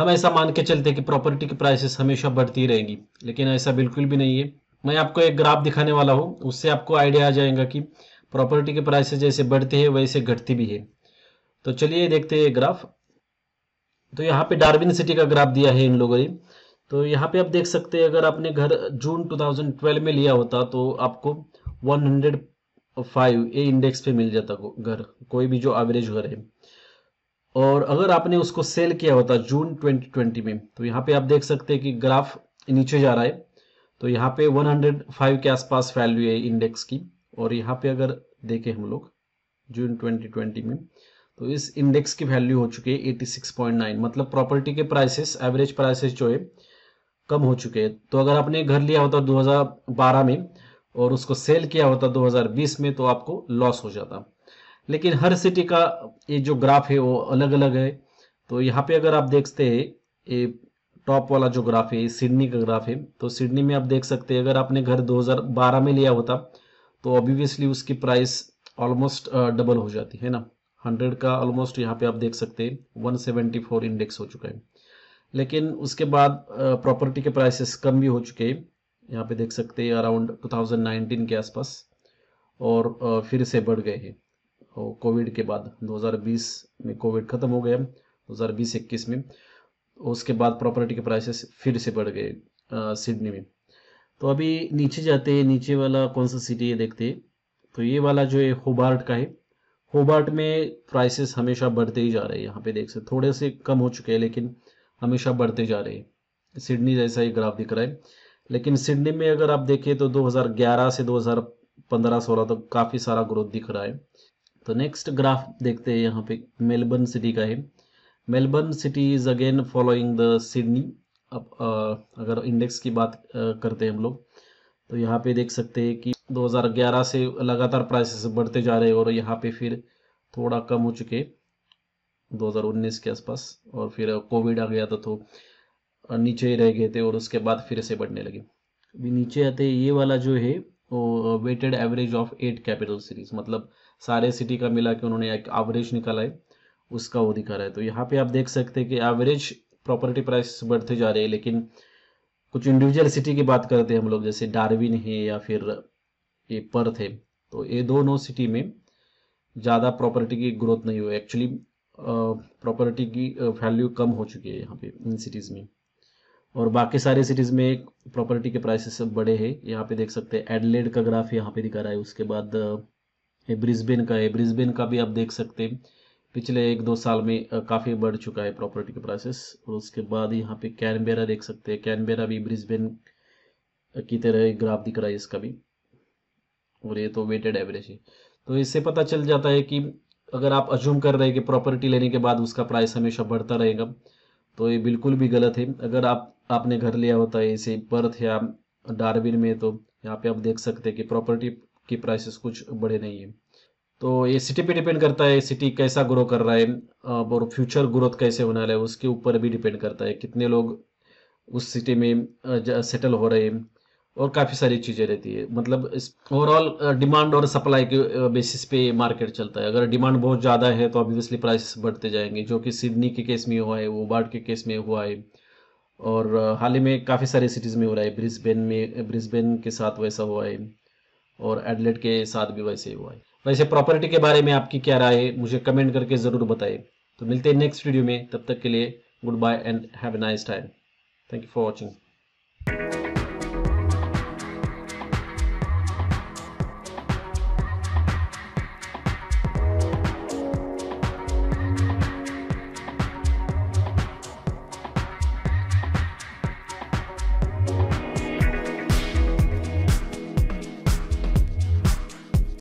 हम ऐसा मान के चलते कि प्रॉपर्टी की प्राइसेस हमेशा बढ़ती रहेंगी लेकिन ऐसा बिल्कुल भी नहीं है मैं आपको एक ग्राफ दिखाने वाला हूँ उससे आपको आइडिया आ जाएगा कि प्रॉपर्टी के प्राइसेस जैसे बढ़ते हैं वैसे घटती भी है तो चलिए देखते हैं ग्राफ तो यहाँ पे डार्विन सिटी का ग्राफ दिया है इन लोगों ने तो यहाँ पे आप देख सकते हैं अगर आपने घर जून 2012 में लिया होता तो आपको 105 ए इंडेक्स पे मिल जाता घर कोई भी जो एवरेज घर है और अगर आपने उसको सेल किया होता जून 2020 में तो यहाँ पे आप देख सकते हैं कि ग्राफ नीचे जा रहा है तो यहाँ पे 105 के आसपास वैल्यू है इंडेक्स की और यहाँ पे अगर देखें हम लोग जून 2020 में तो इस इंडेक्स की वैल्यू हो चुकी है 86.9 मतलब प्रॉपर्टी के प्राइसेस एवरेज प्राइसेस जो है कम हो चुके हैं तो अगर आपने घर लिया होता दो में और उसको सेल किया होता 2020 में तो आपको लॉस हो जाता लेकिन हर सिटी का ये जो ग्राफ है वो अलग अलग है तो यहाँ पे अगर आप देखते हैं ये टॉप वाला जो ग्राफ है सिडनी का ग्राफ है तो सिडनी में आप देख सकते हैं अगर आपने घर 2012 में लिया होता तो ऑब्वियसली उसकी प्राइस ऑलमोस्ट डबल हो जाती है ना 100 का ऑलमोस्ट यहाँ पे आप देख सकते हैं 174 इंडेक्स हो चुका है लेकिन उसके बाद प्रॉपर्टी के प्राइसेस कम भी हो चुके हैं यहाँ पे देख सकते हैं अराउंड 2019 के आसपास और फिर से बढ़ गए हैं और तो कोविड के बाद 2020 में कोविड ख़त्म हो गया 2020-21 में उसके बाद प्रॉपर्टी के प्राइसेस फिर से बढ़ गए सिडनी में तो अभी नीचे जाते हैं नीचे वाला कौन सा सिटी है देखते तो ये वाला जो है होबार्ट का है होबार्ट में प्राइसेस हमेशा बढ़ते ही जा रहे हैं यहाँ पे देख सकते थोड़े से कम हो चुके हैं लेकिन हमेशा बढ़ते जा रहे हैं सिडनी जैसा ही ग्राफ दिख रहा है लेकिन सिडनी में अगर आप देखें तो 2011 से 2015-16 तक तो काफ़ी सारा ग्रोथ दिख रहा है तो नेक्स्ट ग्राफ देखते हैं यहाँ पे मेलबर्न सिटी का है Melbourne city is again following the Sydney अब आ, अगर इंडेक्स की बात आ, करते हैं हम लोग तो यहाँ पे देख सकते हैं कि 2011 से लगातार प्राइसेस बढ़ते जा रहे हैं और यहाँ पे फिर थोड़ा कम हो चुके 2019 के आसपास और फिर कोविड आ गया था तो नीचे ही रह गए थे और उसके बाद फिर से बढ़ने लगे अभी नीचे आते ये वाला जो है वो weighted average of eight capital series मतलब सारे सिटी का मिला के उन्होंने एक एवरेज निकाला है उसका वो दिखा रहा है तो यहाँ पे आप देख सकते हैं कि एवरेज प्रॉपर्टी प्राइस बढ़ते जा रहे हैं लेकिन कुछ इंडिविजुअल सिटी की बात करते हैं हम लोग जैसे डार्विन है या फिर ये पर्थ है तो ये दोनों सिटी में ज़्यादा प्रॉपर्टी की ग्रोथ नहीं हुई एक्चुअली प्रॉपर्टी की वैल्यू कम हो चुकी है यहाँ पे इन सिटीज़ में और बाकी सारे सिटीज़ में प्रॉपर्टी के प्राइसेस बड़े हैं यहाँ पे देख सकते हैं एडलेड का ग्राफ यहाँ पे दिखा रहा है उसके बाद ब्रिस्बेन का है ब्रिस्बेन का भी आप देख सकते हैं पिछले एक दो साल में काफ़ी बढ़ चुका है प्रॉपर्टी के प्राइसेस और उसके बाद यहाँ पे कैनबेरा देख सकते हैं कैनबेरा भी ब्रिस्बेन की तरह ग्राफ दिख रहा है इसका भी और ये तो वेटेड एवरेज है तो इससे पता चल जाता है कि अगर आप अजूम कर रहे हैं कि प्रॉपर्टी लेने के बाद उसका प्राइस हमेशा बढ़ता रहेगा तो ये बिल्कुल भी गलत है अगर आप आपने घर लिया होता है इसे पर्थ या डारबिन में तो यहाँ पे आप देख सकते हैं कि प्रॉपर्टी कि प्राइसेस कुछ बढ़े नहीं है तो ये सिटी पे डिपेंड करता है सिटी कैसा ग्रो कर रहा है और फ्यूचर ग्रोथ कैसे होने वाला है उसके ऊपर भी डिपेंड करता है कितने लोग उस सिटी में सेटल हो रहे हैं और काफ़ी सारी चीज़ें रहती है मतलब ओवरऑल डिमांड और सप्लाई के बेसिस पे मार्केट चलता है अगर डिमांड बहुत ज़्यादा है तो ऑब्वियसली प्राइस बढ़ते जाएंगे जो कि सिडनी के केस में हुआ है वो बाढ़ के केस में हुआ है और हाल ही में काफ़ी सारी सिटीज़ में हो रहा है ब्रिस्बेन में ब्रिस्बेन के साथ वैसा हुआ है और एडलेट के साथ भी वैसे ही हुआ है वैसे प्रॉपर्टी के बारे में आपकी क्या राय है मुझे कमेंट करके ज़रूर बताए तो मिलते हैं नेक्स्ट वीडियो में तब तक के लिए goodbye and have a nice time thank you for watching